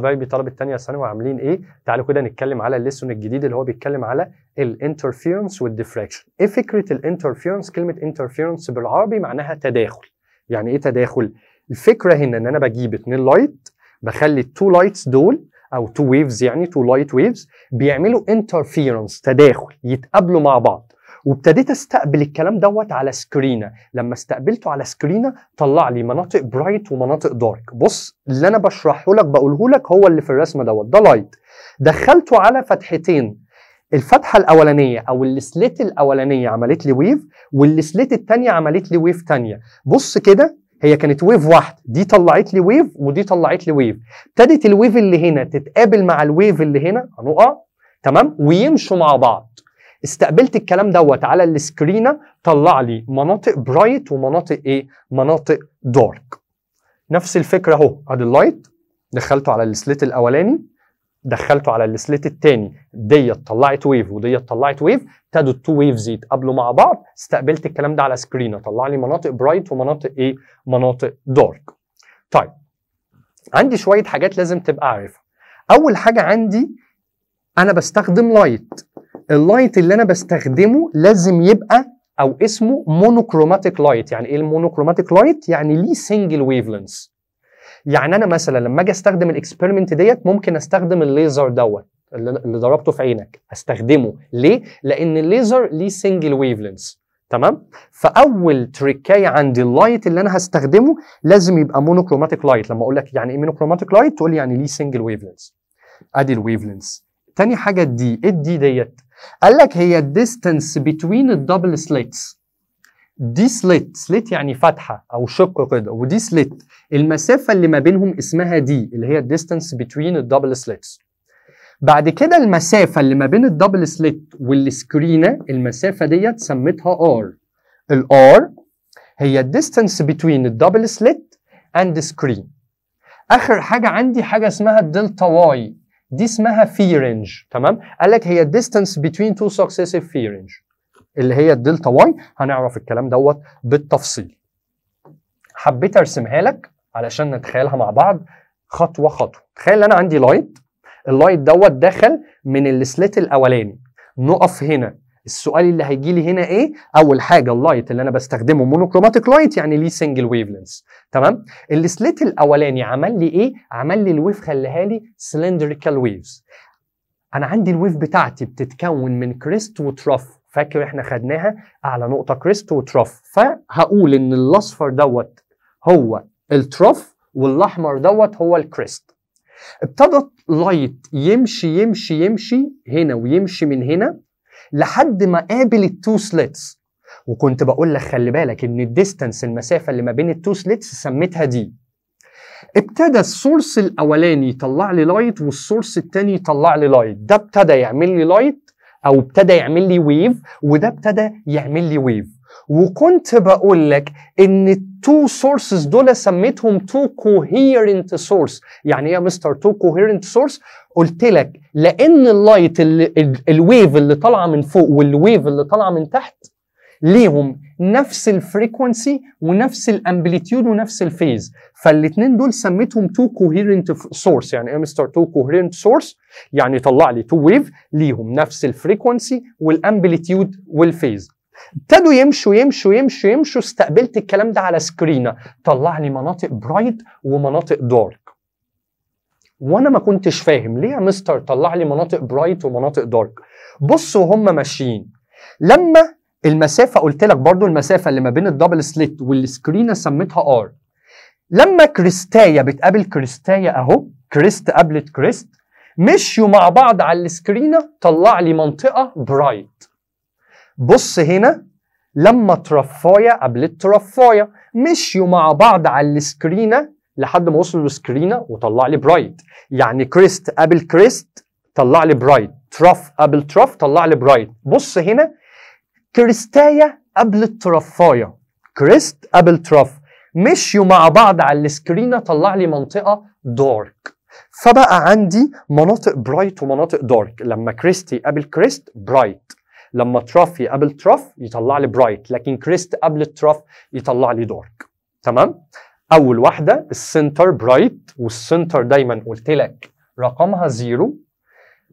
حبايبي طلبه تانية ثانوي عاملين ايه تعالوا كده نتكلم على الليسون الجديد اللي هو بيتكلم على الانترفيرنس والديفراكشن ايه فكره الانترفيرنس كلمه انترفيرنس بالعربي معناها تداخل يعني ايه تداخل الفكره هنا ان انا بجيب اتنين لايت بخلي التو لايتس دول او تو ويفز يعني تو لايت ويفز بيعملوا انترفيرنس تداخل يتقابلوا مع بعض وابتديت استقبل الكلام دوت على سكرينه لما استقبلته على سكرينه طلع لي مناطق برايت ومناطق دارك بص اللي انا بشرحه لك بقوله لك هو اللي في الرسمه دوت ده لايت دخلته على فتحتين الفتحه الاولانيه او السليت الاولانيه عملت لي ويف والسليت الثانيه عملت لي ويف ثانيه بص كده هي كانت ويف واحده دي طلعت لي ويف ودي طلعت لي ويف ابتدت الويف اللي هنا تتقابل مع الويف اللي هنا هنقع تمام ويمشوا مع بعض استقبلت الكلام دوت على السكرينه طلع لي مناطق برايت ومناطق ايه مناطق دارك نفس الفكره اهو ادي اللايت دخلته على السليت الاولاني دخلته على السليت الثاني ديت طلعت ويف وديت طلعت ويف ابتدوا التو ويفز يتقابلوا مع بعض استقبلت الكلام ده على سكرينه طلع لي مناطق برايت ومناطق ايه مناطق دارك طيب عندي شويه حاجات لازم تبقى عارفها اول حاجه عندي انا بستخدم لايت اللايت اللي انا بستخدمه لازم يبقى او اسمه مونوكروماتيك لايت يعني ايه المونوكروماتيك لايت يعني ليه سنجل ويفلنس يعني انا مثلا لما اجي استخدم الاكسبيرمنت ديت ممكن استخدم الليزر دوت اللي ضربته في عينك استخدمه ليه لان الليزر ليه سنجل ويفلنس تمام فاول تريكايه عندي اللايت اللي انا هستخدمه لازم يبقى مونوكروماتيك لايت لما اقول لك يعني ايه مونوكروماتيك لايت تقول لي يعني ليه سنجل ويفلنس ادي الويفلنس تاني حاجه الدي ايه الدي ديت قال لك هي الديستنس بتوين الدبل سليتس دي سليت سليت يعني فتحه او شق كده ودي سليت المسافه اللي ما بينهم اسمها دي اللي هي الديستنس بتوين الدبل سليتس بعد كده المسافه اللي ما بين الدبل سليت والسكرينه المسافه ديت سميتها ال R هي الديستنس بتوين الدبل سليت اند سكرين اخر حاجه عندي حاجه اسمها الدلتا واي دي اسمها في رينج تمام قال لك هي الديستانس بتوين تو سكسيسيف في رينج اللي هي الدلتا واي هنعرف الكلام دوت بالتفصيل حبيت ارسمها لك علشان نتخيلها مع بعض خطوه خطوه تخيل انا عندي لايت اللايت دوت دخل من السليت الاولاني نقف هنا السؤال اللي هيجي لي هنا ايه اول حاجه اللايت اللي انا بستخدمه مونوكروماتيك لايت يعني ليه سنجل ويف لينس تمام السليت الاولاني عمل لي ايه عمل لي الويف خليها لي سلندريكال ويفز انا عندي الويف بتاعتي بتتكون من كريست وترف فاكر احنا خدناها اعلى نقطه كريست وترف فهقول ان الاصفر دوت هو الترف والاحمر دوت هو الكريست ابتدت لايت يمشي يمشي يمشي هنا ويمشي من هنا لحد ما قابل التو سليتس وكنت بقول لك خلي بالك ان الديستنس المسافه اللي ما بين التو سليتس سميتها دي ابتدى السورس الاولاني يطلع لي لايت والسورس الثاني يطلع لي لايت ده ابتدى يعمل لي لايت او ابتدى يعمل لي ويف وده ابتدى يعمل لي ويف وكنت بقول لك ان التو سورسز دول سميتهم تو كوهيرنت سورس يعني ايه يا مستر تو كوهيرنت سورس قلت لك لان اللايت الويف اللي طالعه من فوق والويف اللي طالعه من تحت ليهم نفس الفريكونسي ونفس الامبليتيود ونفس الفيز فالاثنين دول سميتهم تو كوهيرنت سورس يعني ايه مستر تو كوهيرنت سورس يعني طلع لي تو ويف ليهم نفس الفريكونسي والامبليتيود والفيز ابتدوا يمشوا يمشوا يمشوا يمشوا استقبلت الكلام ده على سكرينة طلع لي مناطق برايت ومناطق دارك وانا ما كنتش فاهم ليه يا مستر طلع لي مناطق برايت ومناطق دارك بص وهم ماشيين لما المسافه قلت لك برضو المسافه اللي ما بين الدبل سليت والسكرينه سميتها ار لما كريستايا بتقابل كريستايا اهو كريست قابلت كريست مشيوا مع بعض على السكرينه طلع لي منطقه برايت بص هنا لما ترفايا قابلت ترفاية مشيوا مع بعض على السكرينة لحد ما وصلوا للسكرينة وطلع لي برايت يعني كريست قابل كريست طلع لي برايت ترف قابل ترف طلع لي برايت بص هنا كريستايا قابلت ترفاية كريست قابل ترف مشيوا مع بعض على السكرينة طلع لي منطقة دارك فبقى عندي مناطق برايت ومناطق دارك لما كريستي قابل كريست برايت لما ترف يقابل ترف يطلع لي برايت لكن كريست قبل التروف يطلع لي دارك تمام اول واحده السنتر برايت والسنتر دايما قلت لك رقمها زيرو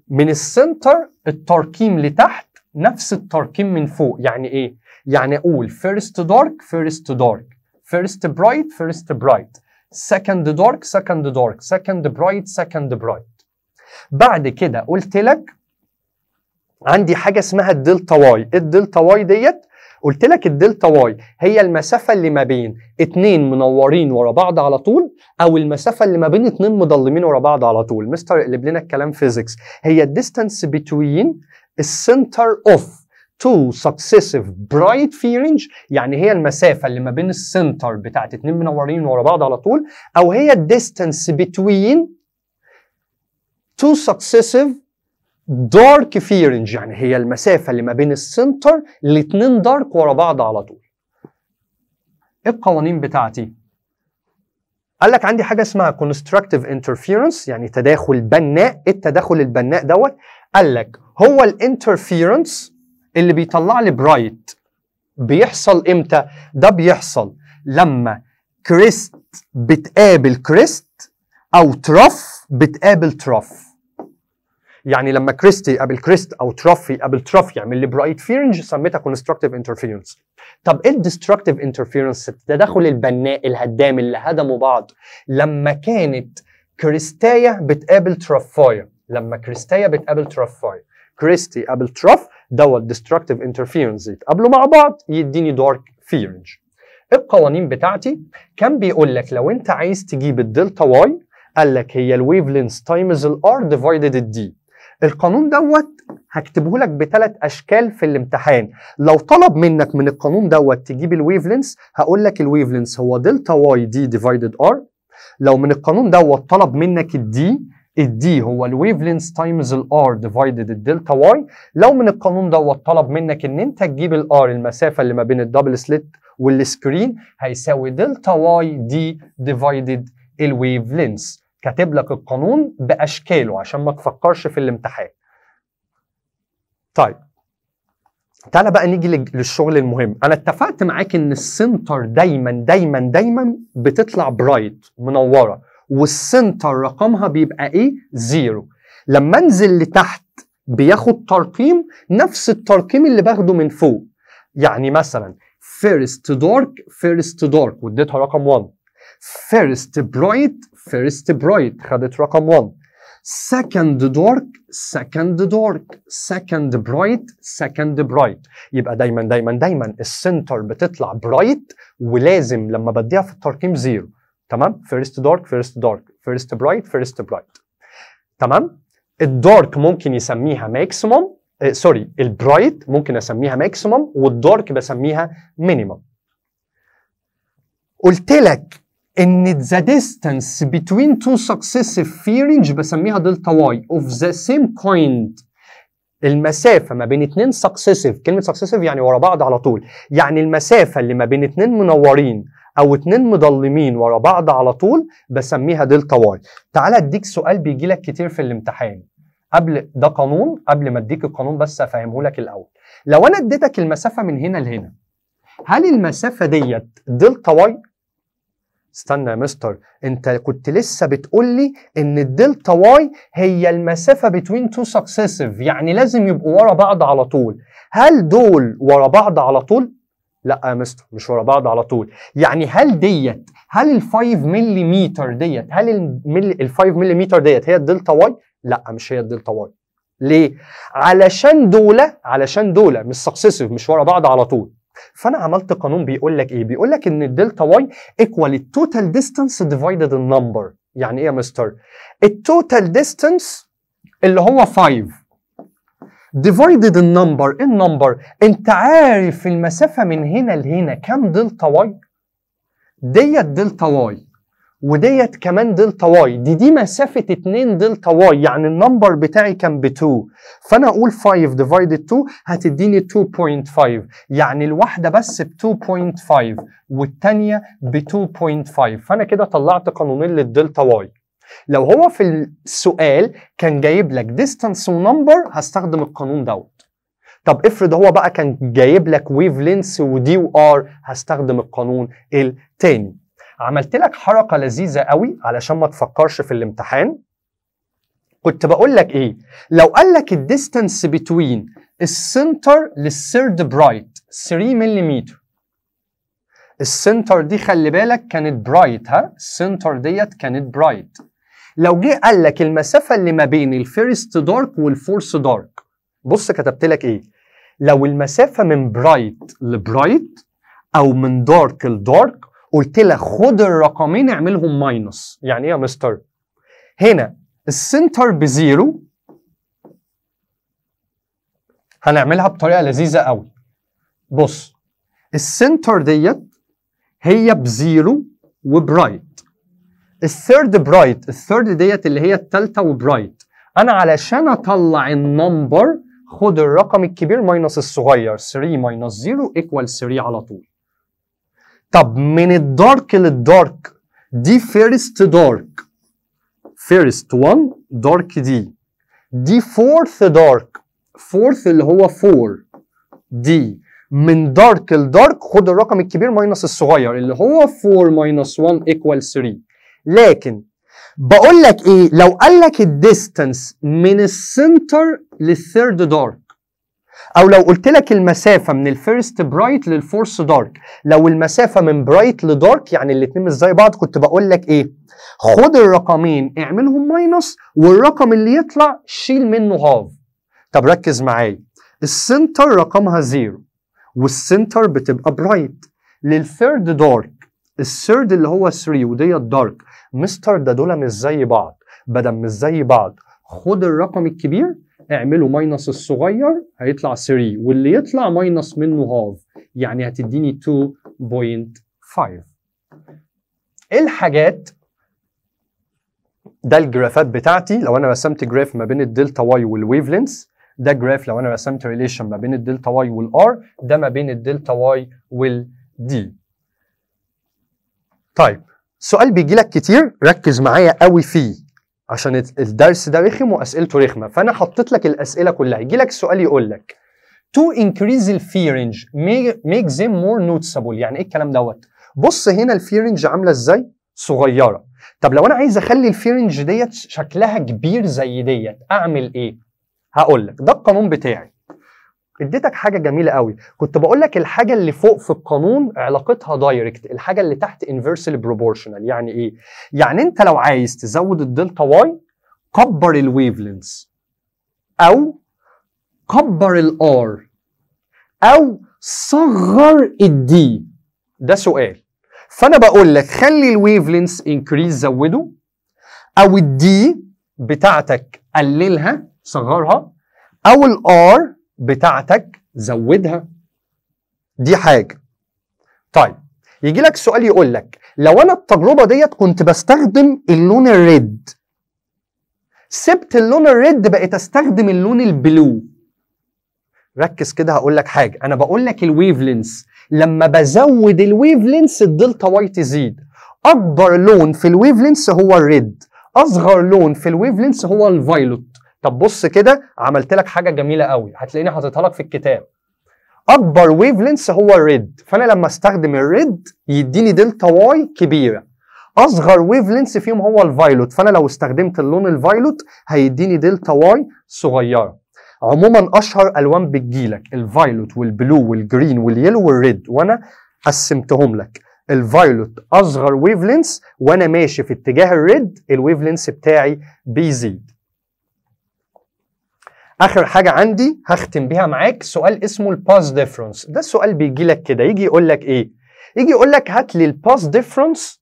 من السنتر التركيم لتحت نفس التركيم من فوق يعني ايه يعني اقول فيرست دارك فيرست دارك فيرست برايت فيرست برايت سكند دارك سكند دارك سكند برايت سكند برايت بعد كده قلت لك عندي حاجه اسمها الدلتا واي إيه الدلتا واي ديت قلت لك الدلتا واي هي المسافه اللي ما بين اتنين منورين ورا بعض على طول او المسافه اللي ما بين اتنين مضلمين ورا بعض على طول مستر قلب لنا الكلام فيزيكس هي الديستانس بتوين السنتر اوف two successive bright فيرنج يعني هي المسافة اللي ما بين السنتر بتاعت اتنين منورين ورا بعض على طول أو هي الديستانس بتوين تو successive دارك فيرنج يعني هي المسافة اللي ما بين السنتر الاتنين دارك ورا بعض على طول ايه القوانين بتاعتي؟ قال لك عندي حاجة اسمها constructive interference يعني تداخل بناء ايه التداخل البناء دوت؟ قال لك هو الانترفيرنس اللي بيطلع لي برايت بيحصل امتى؟ ده بيحصل لما كريست بتقابل كريست او ترف بتقابل ترف يعني لما كريستي قبل كريست او تروفي قبل تروفي يعمل لي برايت فيرنج سميتها كونستركتيف انترفيرنس طب ايه الديستركتيف انترفيرنس التدخل البناء الهدام اللي هدموا بعض لما كانت كريستايا بتقابل تروفايا لما كريستايا بتقابل تروفايا كريستي قبل تروف دوت ديستركتيف انترفيرنس يتقابلوا مع بعض يديني دارك فيرنج القوانين بتاعتي كان بيقول لك لو انت عايز تجيب الدلتا واي قال لك هي الويف لينث تايمز الار ديفايدد الدي القانون دوت هكتبه لك بثلاث اشكال في الامتحان لو طلب منك من القانون دوت تجيب الويفلنس هقول لك الويفلنس هو دلتا واي دي ديفايدد ار لو من القانون دوت طلب منك الدي الدي هو الويفلنس تايمز الار ديفايدد الدلتا واي لو من القانون دوت طلب منك ان انت تجيب الار المسافه اللي ما بين الدبل سليت والسكرين هيساوي دلتا واي دي ديفايدد الويفلنس كاتب لك القانون باشكاله عشان ما تفكرش في الامتحان طيب تعالى بقى نيجي للشغل المهم انا اتفقت معاك ان السنتر دايما دايما دايما بتطلع برايت منوره والسنتر رقمها بيبقى ايه زيرو لما انزل لتحت بياخد ترقيم نفس الترقيم اللي باخده من فوق يعني مثلا فيرست دارك فيرست دارك واديتها رقم 1 فيرست برايت first bride خدت رقم 1 second dork second dork second bright second bright يبقى دايما دايما دايما السنتر بتطلع برايت ولازم لما بديها في الترقيم زيرو تمام first dork first dork first bright first bright تمام الدارك ممكن يسميها ماكسيموم سوري البرايت ممكن اسميها ماكسيموم والدارك بسميها مينيموم قلت لك ان the distance between two successive pharynges بسميها دلتا واي of the same kind المسافه ما بين اتنين سكسسيف كلمه سكسسيف يعني ورا بعض على طول يعني المسافه اللي ما بين اتنين منورين او اتنين مضلمين ورا بعض على طول بسميها دلتا واي تعالى اديك سؤال بيجي لك كتير في الامتحان قبل ده قانون قبل ما اديك القانون بس افهمه لك الاول لو انا اديتك المسافه من هنا لهنا هل المسافه ديت دلتا واي استنى يا مستر انت كنت لسه بتقول لي ان الدلتا واي هي المسافه بين تو سكسيسيف يعني لازم يبقوا ورا بعض على طول هل دول ورا بعض على طول لا يا مستر مش ورا بعض على طول يعني هل ديت هل ال 5 ملم ديت هل ال 5 ملم ديت هي الدلتا واي لا مش هي الدلتا واي ليه علشان دولة علشان دولة مش سكسيسيف مش ورا بعض على طول فانا عملت قانون بيقول لك ايه بيقول لك ان الدلتا واي ايكوال التوتال ديستانس ديفايدد النمبر يعني ايه يا مستر التوتال ديستانس اللي هو 5 ديفايدد النمبر النمبر انت عارف المسافه من هنا لهنا كام دلتا واي ديت دلتا واي وديت كمان دلتا واي دي دي مسافة 2 دلتا واي يعني النمبر بتاعي كان ب 2 فأنا أقول 5 ديفايدد 2 هتديني 2.5 يعني الواحدة بس ب 2.5 والتانية ب 2.5 فأنا كده طلعت قانونين للدلتا واي لو هو في السؤال كان جايب لك ديستانس ونمبر هستخدم القانون دوت طب افرض هو بقى كان جايب لك ويف لينس ودي وار هستخدم القانون التاني عملت لك حركه لذيذه قوي علشان ما تفكرش في الامتحان كنت بقول لك ايه لو قال لك الديستانس بتوين السنتر للسيرد برايت 3 ملم السنتر دي خلي بالك كانت برايت ها السنتر ديت كانت برايت لو جه قال لك المسافه اللي ما بين الفيرست دارك والفورس دارك بص كتبت لك ايه لو المسافه من برايت لبرايت او من دارك لدارك قلت لك خد الرقمين اعملهم ماينس يعني ايه يا مستر هنا السنتر بزيرو هنعملها بطريقه لذيذه قوي بص السنتر ديت هي بزيرو وبرايت الثيرد برايت الثيرد ديت اللي هي الثالثه وبرايت انا علشان اطلع النمبر خد الرقم الكبير ماينس الصغير 3 ماينس 0 ايكوال 3 على طول طب من الدارك للدارك دي فيرست دارك فيرست 1 دارك دي دي فورث دارك فورث اللي هو 4 دي من دارك لدارك خد الرقم الكبير ماينس الصغير اللي هو 4 ماينس 1 ايكوال 3 لكن بقول لك ايه لو قال لك الديستانس من السنتر للثيرد دارك او لو قلت لك المسافه من الفيرست برايت للفورس دارك لو المسافه من برايت لدارك يعني الاثنين مش زي بعض كنت بقول لك ايه خد الرقمين اعملهم ماينس والرقم اللي يطلع شيل منه هاف طب ركز معايا السنتر رقمها زيرو والسنتر بتبقى برايت للثيرد دارك الثيرد اللي هو 3 وديت دارك مستر ده دول مش زي بعض بدل مش زي بعض خد الرقم الكبير اعمله ماينس الصغير هيطلع 3 واللي يطلع ماينس منه هاف يعني هتديني 2.5 إيه الحاجات ده الجرافات بتاعتي لو انا رسمت جراف ما بين الدلتا واي والويف ده جراف لو انا رسمت ريليشن ما بين الدلتا واي والار ده ما بين الدلتا واي والدي طيب سؤال بيجي لك كتير ركز معايا قوي فيه عشان الدرس ده رخم واسئلته رخمه فانا حطيت لك الاسئله كلها يجي لك سؤال يقول لك to increase الفي رينج make them more noticeable يعني ايه الكلام دوت بص هنا الفي رينج عامله ازاي صغيره طب لو انا عايز اخلي الفي رينج ديت شكلها كبير زي ديت اعمل ايه هقول لك ده القانون بتاعي اديتك حاجه جميله قوي كنت بقول لك الحاجه اللي فوق في القانون علاقتها دايركت الحاجه اللي تحت انفرسلي بروبورشنال يعني ايه يعني انت لو عايز تزود الدلتا واي كبر الويفلنس او كبر الار او صغر الدي ده سؤال فانا بقول لك خلي لينس انكريز زوده او الدي بتاعتك قللها صغرها او الار بتاعتك زودها دي حاجه طيب يجي لك سؤال يقول لك لو انا التجربه ديت كنت بستخدم اللون الريد سبت اللون الريد بقيت استخدم اللون البلو ركز كده هقول لك حاجه انا بقول لك الويفلينس لما بزود الويفلينس الدلتا واي تزيد اكبر لون في الويفلينس هو الريد اصغر لون في الويفلينس هو الفايلوت طب بص كده عملت لك حاجه جميله قوي هتلاقيني حاططها لك في الكتاب اكبر ويف لينس هو الريد فانا لما استخدم الريد يديني دلتا واي كبيره اصغر ويف لينس فيهم هو الفايلوت فانا لو استخدمت اللون الفايلوت هيديني دلتا واي صغيره عموما اشهر الوان بتجيلك الفايلوت والبلو والجرين واليلو والريد وانا قسمتهم لك الفايلوت اصغر ويف لينس وانا ماشي في اتجاه الريد الويف لينس بتاعي بيزيد اخر حاجه عندي هختم بيها معاك سؤال اسمه الباس ديفرنس ده السؤال بيجي لك كده يجي يقول لك ايه يجي يقول لك هات لي الباس ديفرنس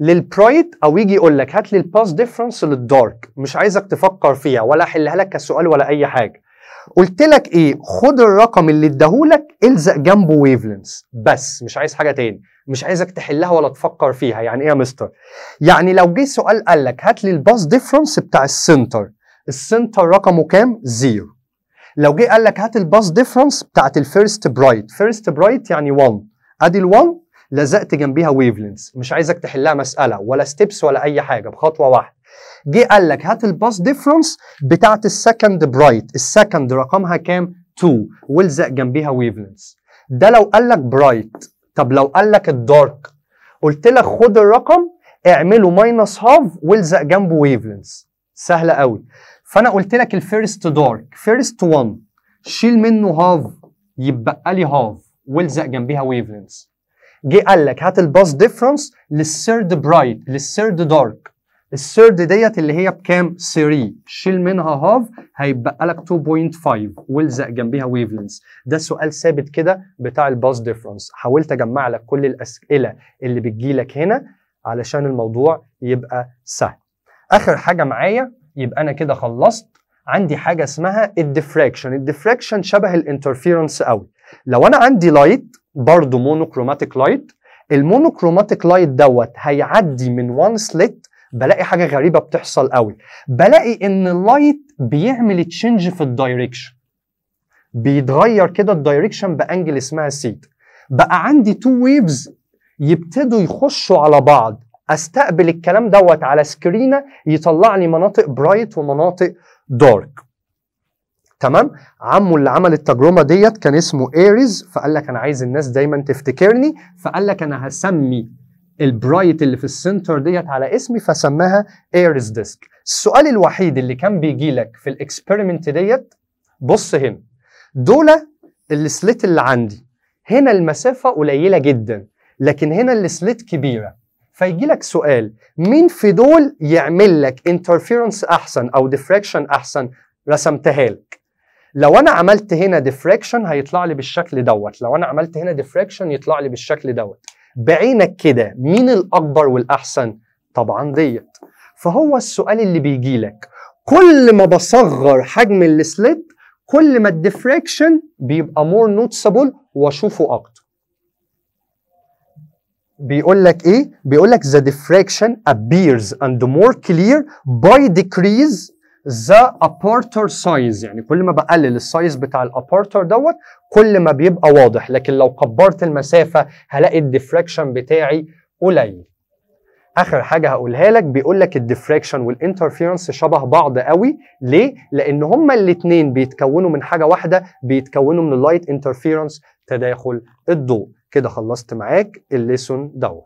للبرايت او يجي يقول لك هات لي الباس ديفرنس للدارك مش عايزك تفكر فيها ولا احلها لك كسؤال ولا اي حاجه قلت لك ايه خد الرقم اللي اداهولك الزق جنبه ويفلنس بس مش عايز حاجه تاني مش عايزك تحلها ولا تفكر فيها يعني ايه يا مستر يعني لو جه سؤال قال لك هات لي الباس ديفرنس بتاع السنتر السنتر رقمه كام؟ زيرو لو جه قال لك هات الباس ديفرنس بتاعت الفيرست برايت فيرست برايت يعني 1 ادي ال1 لزقت جنبيها ويف لينس مش عايزك تحلها مساله ولا ستيبس ولا اي حاجه بخطوه واحده جه قال لك هات الباس ديفرنس بتاعت السكند برايت السكند رقمها كام 2 والزق جنبيها ويف لينس ده لو قال لك برايت طب لو قال لك الدارك قلت لك خد الرقم اعمله ماينس هاف والزق جنبه ويف لينس سهله قوي فانا قلت لك الفيرست دارك فيرست 1 شيل منه هاف يبقى لي هاف والزق جنبيها ويفلنس جه قال لك هات الباس ديفرنس للثيرد برايت للثيرد دارك الثيرد ديت اللي هي بكام 3 شيل منها هاف هيبقى لك 2.5 والزق جنبيها ويفلنس ده سؤال ثابت كده بتاع الباس ديفرنس حاولت اجمع لك كل الاسئله اللي بتجي لك هنا علشان الموضوع يبقى سهل اخر حاجه معايا يبقى انا كده خلصت عندي حاجه اسمها الديفراكشن الديفراكشن شبه الانترفيرنس قوي لو انا عندي لايت برضه مونوكروماتيك لايت المونوكروماتيك لايت دوت هيعدي من وان سليت بلاقي حاجه غريبه بتحصل قوي بلاقي ان اللايت بيعمل تشينج في الدايركشن بيتغير كده الدايركشن بانجل اسمها سيت بقى عندي تو ويفز يبتدوا يخشوا على بعض استقبل الكلام دوت على سكرينه يطلع لي مناطق برايت ومناطق دارك تمام عمه اللي عمل التجربه ديت كان اسمه ايريز فقال لك انا عايز الناس دايما تفتكرني فقال لك انا هسمي البرايت اللي في السنتر ديت على اسمي فسماها ايريز ديسك السؤال الوحيد اللي كان بيجي لك في الاكسبيرمنت ديت بص هنا دول السليت اللي عندي هنا المسافه قليله جدا لكن هنا السليت كبيره فيجي لك سؤال مين في دول يعمل لك انترفيرنس احسن او ديفراكشن احسن رسمتها لك لو انا عملت هنا ديفراكشن هيطلع لي بالشكل دوت لو انا عملت هنا ديفراكشن يطلع لي بالشكل دوت بعينك كده مين الاكبر والاحسن طبعا ديت فهو السؤال اللي بيجي لك كل ما بصغر حجم السليب كل ما الديفراكشن بيبقى مور نوتسبل واشوفه اكتر بيقول لك ايه بيقول لك the diffraction appears and more clear by decrease the aperture size يعني كل ما بقلل السايز بتاع الابارتر دوت كل ما بيبقى واضح لكن لو كبرت المسافه هلاقي الديفراكشن بتاعي قليل اخر حاجه هقولها لك بيقول لك الديفراكشن والانترفيرنس شبه بعض قوي ليه لان هما الاثنين بيتكونوا من حاجه واحده بيتكونوا من اللايت انترفيرنس تداخل الضوء كده خلصت معاك الليسون دوت